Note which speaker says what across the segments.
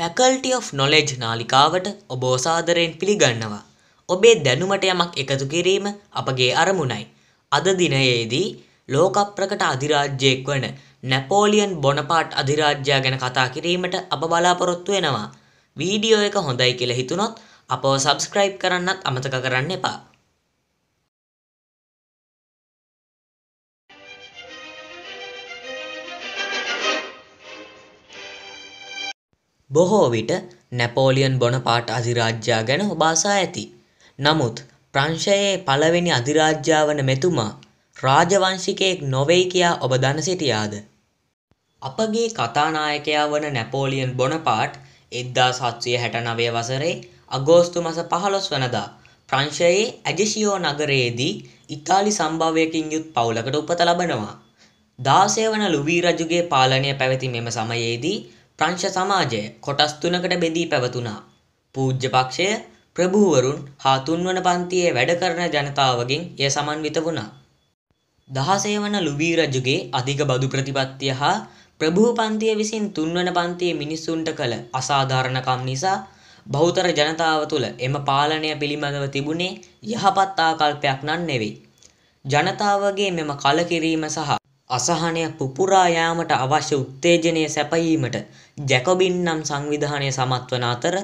Speaker 1: Faculty of knowledge නාලිකාවට ඔබ ඔසාදරයෙන් පිළිගන්නවා. ඔබේ දැනුමට යමක් එකතු කිරීම අපගේ අරමුණයි. අද දිනයේදී ලෝකප්‍රකට අධිරාජ්‍යයෙක් වන නැපෝලියන් බොනපාට් අධිරාජ්‍යයා ගැන කතා කිරීමට අප බලාපොරොත්තු වෙනවා. වීඩියෝ එක හොඳයි කියලා හිතුනොත් අපව සබස්ක්‍රයිබ් කරන්නත් අමතක කරන්න එපා. බොහෝ විට නැපෝලියන් බොනපාට් අධිරාජ්‍යා ගැන ඔබාසා ඇති. නමුත් ප්‍රංශයේ පළවෙනි අධිරාජ්‍යා වන මෙතුමා රාජවංශිකයෙක් නොවෙයි කියා ඔබ දන සිටියාද. අපගේ කතානායකයා වන නැපෝලියන් බොනපාට් එද්දා සත්වය හැටනවය වසරේ අගෝස්තු මස පහළොස් වනදා ප්‍රංශයේ ඇජිෂියෝ නගරයේදී ඉතාලි සම්භාවයකින් යුත් පවුලකට උපත ලබනවා. දාසය වන ලුවී රජුගේ පාලනය පැවැති මෙම සමයේදී ප්‍රංශ සමාජය කොටස් තුනකට බෙදී පැවතුණා. පූජ්‍යපක්ෂය ප්‍රභූවරුන් හා තුන්වන පන්තියේ වැඩ කරන ජනතාවගෙන් එය සමන්විත වුණා. දහසේ වන ලුබී රජුගේ අධික බදු ප්‍රතිපත්තිය හා ප්‍රභූ පන්තිය විසින් තුන්වන පන්තියේ මිනිසුන්ට කළ අසාධාරණකම් නිසා බෞතර ජනතාව තුළ එම පාලනය පිළිබඳව තිබුණේ යහපත් ආකල්පයක් නන් නෙවෙයි. ජනතාවගේ මෙම කලකිරීම සහ අසහනය පුපුරා යාමට අවශ්‍ය උත්තේජනය සැපයීමට ජැකොබින් නම් සංවිධානය සමත් වන අතර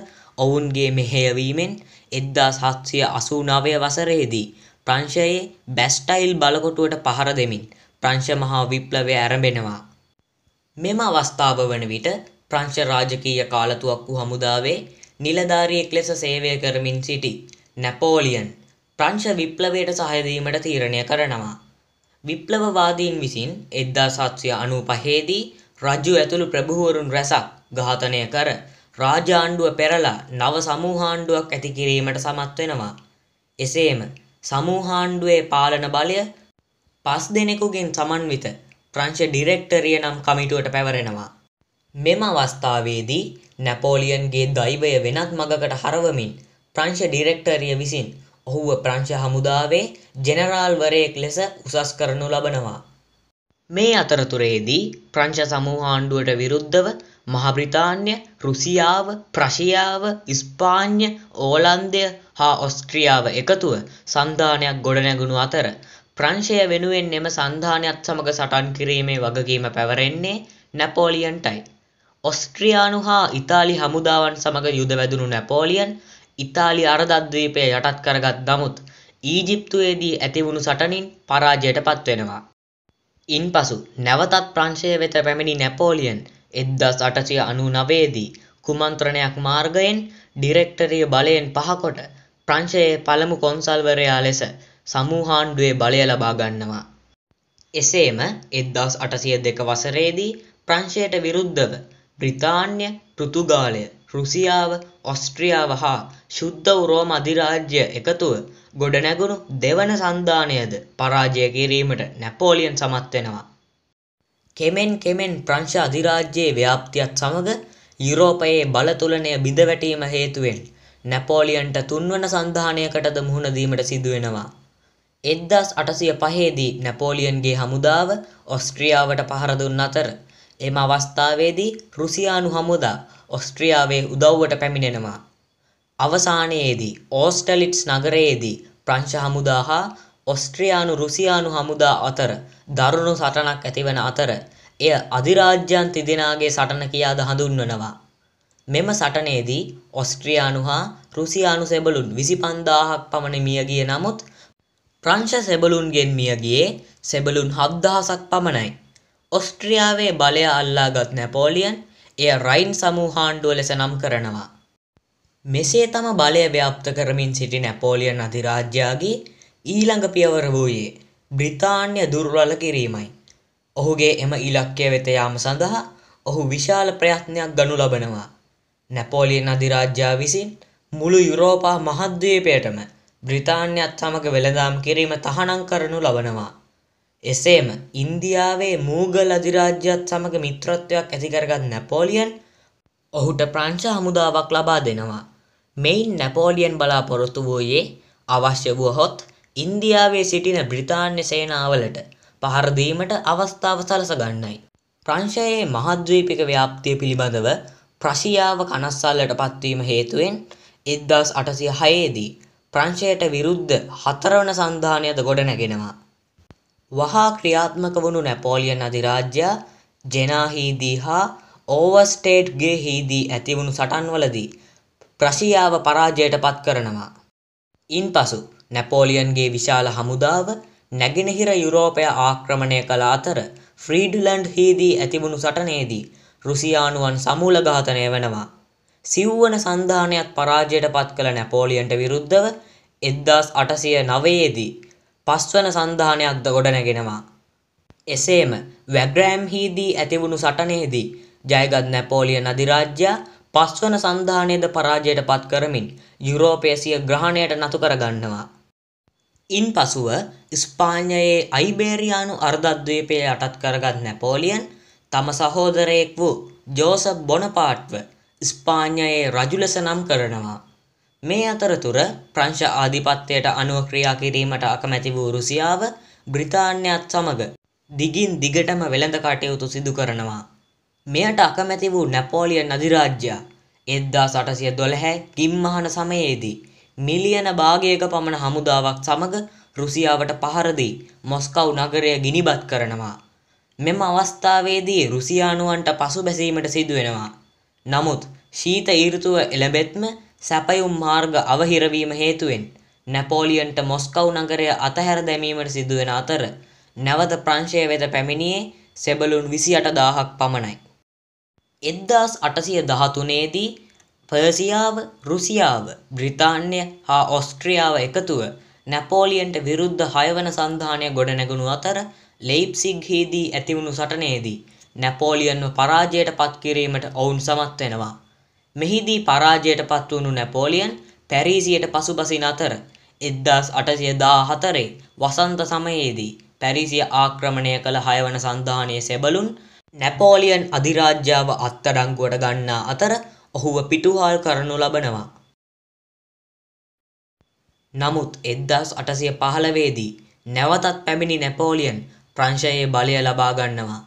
Speaker 1: ඔවුන්ගේ මෙහෙයවීමෙන් 1789 වසරේදී ප්‍රංශයේ බැස්ටයිල් බලකොටුවට පහර දෙමින් ප්‍රංශ මහා විප්ලවය ඇරඹෙනවා. මෙම අවස්ථාව වන විට ප්‍රංශ රාජකීය කාලතුවක්කු හමුදාවේ නිලධාරියෙක් ලෙස සේවය කරමින් සිටි නැපෝලියන් ප්‍රංශ විප්ලවයට සහයදීමට තීරණය කරනවා. විප්ලවවාදීන් විසින් 1795 දී රජු ඇතුළු ප්‍රභූවරුන් රැසක් ඝාතනය කර රාජාණ්ඩුව පෙරලා නව සමූහාණ්ඩුවක් ඇති කිරීමට සමත් වෙනවා. එසේම සමූහාණ්ඩුවේ පාලන බලය පස් දෙනෙකුගෙන් සමන්විත ප්‍රංශ ඩිරෙක්ටරිය නම් කමිටුවට පැවරෙනවා. මෙම අවස්ථාවේදී නැපෝලියන්ගේ දෛවය වෙනත් මගකට හරවමින් ප්‍රංශ ඩිරෙක්ටරිය විසින් ඔහුව ප්‍රංශ හමුදාවේ ජෙනරාල්වරයෙක් ලෙස උසස් කරනු ලබනවා. මේ අතරතුරේදී ප්‍රංශ සමූහාණ්ඩුවට විරුද්ධව මහබ්‍රිතාන්‍ය රුසියාව ප්‍රශියාව ඉස්පාඤ්ඤ ඕලන්දය හා ඔස්ට්‍රියාව එකතුව සන්ධානයක් ගොඩනැගුණු අතර ප්‍රංශය වෙනුවෙන් එම සන්ධානයත් සමඟ සටන් කිරීමේ වගකීම පැවරෙන්නේ නැපෝලියන්ටයි. ඔස්ට්‍රියානු හා ඉතාලි හමුදාවන් සමඟ යුද වැදුණු නැපෝලියන් ඉතාලි අරදද්වීපය යටත් කරගත් නමුත් ඊජිප්තුවේදී ඇතිවුණු සටනින් පරාජයට පත්වෙනවා. ඉන් පසු නැවතත් ප්‍රංශය වෙත පැමිණි නැපෝලියන් එද්දස් අටසය අනු නවේදී කුමන්ත්‍රණයක් මාර්ගයෙන් ඩිරෙක්ටරිය බලයෙන් පහකොට ප්‍රංශයේ පළමු කොන්සල්වරයා ලෙස සමූහාණ්ඩුවේ බලය ලබාගන්නවා. එසේම එද්දස් අටසිය දෙක වසරේදී ප්‍රංශයට විරුද්ධව බ්‍රිතාන්්‍ය පෘතුගාලය රුසියාව ඔස්ට්‍රියාව හා ශුද්ධ රෝම අධිරාජ්‍ය එකතුව ගොඩනැගුණු දෙවන සන්ධානයද පරාජය කිරීමට නැපෝලියන් සමත් වෙනවා. කෙමෙන් කෙමෙන් ප්‍රංශ අධිරාජ්‍යයේ ව්‍යාප්තියත් සමග යුරෝපයේ බලතුලනය බිඳවැටීම හේතුවෙන් නැපෝලියන්ට තුන්වන සන්ධානයකටද මුහුණ දීමට සිදුවෙනවා. එද්දස් අටසිය පහේදී නැපෝලියන්ගේ හමුදාව ඔස්ට්‍රියාවට පහර දුන් අතර එම අවස්ථාවේදී රුසියානු හමුදා ඔස්ට්‍රියාවේ උදව්වට පැමිණෙනවා. අවසානයේදී ඕස්ටලිට්ස් නගරයේදී ප්‍රංශ හමුදා හා ඔස්ට්‍රියානු රුසියානු හමුදා අතර දරුණු සටනක් ඇතිවන අතර එය අධිරාජ්‍යන් තිදෙනාගේ සටන කියාද හඳුන්වනවා. මෙම සටනේදී ඔස්ට්‍රියානු හා රුසියානු සෙබලුන් විසි පන්දාහක් පමණ මියගිය නමුත් ප්‍රංශ සෙබලුන්ගෙන් මියගියේ සෙබලුන් හද්දහසක් පමණයි. ඔස්ට්‍රියාවේ බලය අල්ලාගත් නැපෝලියන් එය රයින් සමූහාණ්ඩුව ලෙස නම් කරනවා. මෙසේ තම බලය ව්‍යාප්ත කරමින් සිටි නැපෝලියන් අධිරාජ්‍යයාගේ ඊළඟ පියවර වූයේ බ්‍රිතාන්‍ය දුර්වල කිරීමයි. ඔහුගේ එම ඉලක්කය වෙත යාම සඳහා ඔහු විශාල ප්‍රයත්නයක් ගනු ලබනවා. නැපෝලියන් අධිරාජ්‍යා විසින් මුළු යුරෝපා මහද්වීපයටම බ්‍රිතාන්‍යත් සමග වෙළඳාම් කිරීම තහනම් කරනු ලබනවා. එසේම ඉන්දියාවේ මූගල් අධිරාජ්‍යත් සමග මිත්‍රත්වයක් ඇතිකරගත් නැපෝලියන් ඔහුට ප්‍රංශ හමුදාවක් ලබා දෙනවා. මෙයින් නැපෝලියන් බලාපොරොත්තු වූයේ අවශ්‍ය වුවහොත් ඉන්දියාවේ සිටින බ්‍රිතාන්‍ය සේනාවලට පහරදීමට අවස්ථාව සලසගන්නයි. ප්‍රංශයේ මහද්වීපික ව්‍යාප්තිය පිළිබඳව ප්‍රශියාව කනස්සල්ලට පත්වීම හේතුවෙන් එද්දස් අටසිය හයේදී ප්‍රංශයට විරුද්ධ හතරවන සන්ධානයද ගොඩ නැගෙනවා. වහා ක්‍රියාත්මක වුණු නැපෝලියන් අධිරාජ්‍යය ජෙනාහීදී හා ඕවර්ස්ටේට්ගේ හිදී ඇතිවුණු සටන්වලදී ප්‍රශියාව පරාජයට පත් කරනවා. ඉන් පසු නැපෝලියන්ගේ විශාල හමුදාව නැගෙනහිර යුරෝපය ආක්‍රමණය කළ අතර ෆ්‍රීඩිලන්ඩ් හිදී ඇතිවුණු සටනේදී රුසියානුවන් සමූලඝාතනය වෙනවා. සිව්වන සන්ධානයක් පරාජයට පත් කළ නැපෝලියන්ට විරුද්ධව එද්දාස් අටසිය නවයේදී පස්වන සන්ධානයක් ද ගොඩනැගෙනවා. එසේම වැග්‍රෑම්හිදී ඇතිවුණු සටනේදී ජයගත් නැපෝලියන් අධිරාජ්‍යයා පස්වන සන්ධානයද පරාජයට පත් කරමින් යුරෝපේසිය ග්‍රහණයට නතු කරගන්නවා. ඉන් පසුව ස්පාඥයේ අයිබේරයානු අර්ධද්වීපය යටත් කරගත් නැපෝලියන් තම සහෝදරයෙක් වූ ජෝස බොනපාට්ව ස්පාඥයේ රජුලෙස නම් කරනවා. මේ අතරතුර ප්‍රංශ ආධිපත්‍යයට අනුව ක්‍රියා කිරීමට අකමැති වූ රුසියාව බ්‍රිතාන්‍යත් සමග දිගින් දිගටම වෙළඳ කටයුතු සිදු කරනවා. මෙයට අකමැති වූ නැපෝලියන් අධිරාජ්‍යය 1812 කිම්මහන සමයේදී මිලියන භාගයක පමණ හමුදාවක් සමග රුසියාවට පහර දී මොස්කව් නගරය ගිනිබත් කරනවා. මෙම අවස්ථාවේදී රුසියානුවන්ට පසුබැසීමට සිදුවෙනවා. නමුත් ශීත ඍතුව එළඹෙත්ම සැපයුම් මාර්ග අවහිරවීම හේතුවෙන් නැපෝලියන්ට මොස්කව් නගරය අතහැර දැමීමට සිදුවෙන අතර නැවත ප්‍රංශය වෙත පැමිණියේ සෙබළුන් විසි අටදාහක් පමණයි. එද්දාස් අටසිය දහතුනේදී පර්සියාව රුසියාව බ්‍රිතාන්්‍ය හා ඔස්ට්‍රියාව එකතුව නැපෝලියන්ට විරුද්ධ හයවන සන්ධානය ගොඩනැගුණු අතර ලෙයිප්සිග්හිදී ඇතිවුණු සටනේදී නැපෝලියන්ව පරාජයට පත්කිරීමට ඔවුන් සමත් වෙනවා. මෙහිදී පරාජයට පත් වුණු නැපෝලියන් පැරීසියට පසුබසින අතර 1814 වසන්ත සමයේදී පැරිසිය ආක්‍රමණය කළ හයවන සන්ධානයේ සෙබළුන් නැපෝලියන් අධිරාජ්‍යාව අත්අඩංගුවට ගන්නා අතර ඔහුව පිටුහල් කරනු ලබනවා. නමුත් 1815දී නැවතත් පැමිණි නැපෝලියන් ප්‍රංශයේ බලය ලබා ගන්නවා.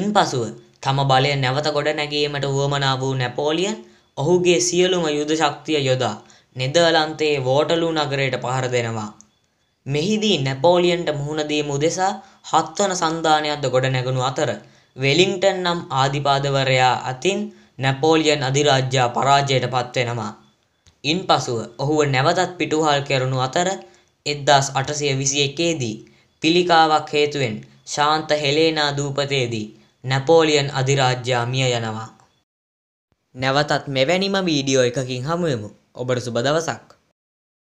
Speaker 1: ඉන්පසුව තම බලය නැවත ගොඩ නැගීමට වුවමනා වූ නැපෝලියන් ඔහුගේ සියලුම යුධ ශක්තිය යොදා නෙදර්ලන්තයේ වෝටලූ නගරයට පහර දෙනවා. මෙහිදී නැපෝලියන්ට මුහුණ දීම උදෙසා හත්වන සංධානයක්ද ගොඩනැගුණු අතර වෙලින්ටන් නම් ආධිපාදවරයා අතින් නැපෝලියන් අධිරාජ්‍යා පරාජයට පත්වෙනවා. ඉන්පසුව ඔහුව නැවතත් පිටුහල් කෙරුණු අතර 1821 දී පිළිකාවක් හේතුවෙන් ශාන්ත හෙලේනා දූපතේදී නැපෝලියන් අධිරාජ්‍යා මිය යනවා. නැවතත් මෙවැනිම වීඩියෝ එකකින් හමුවෙමු. ඔබට සුබ දවසක්.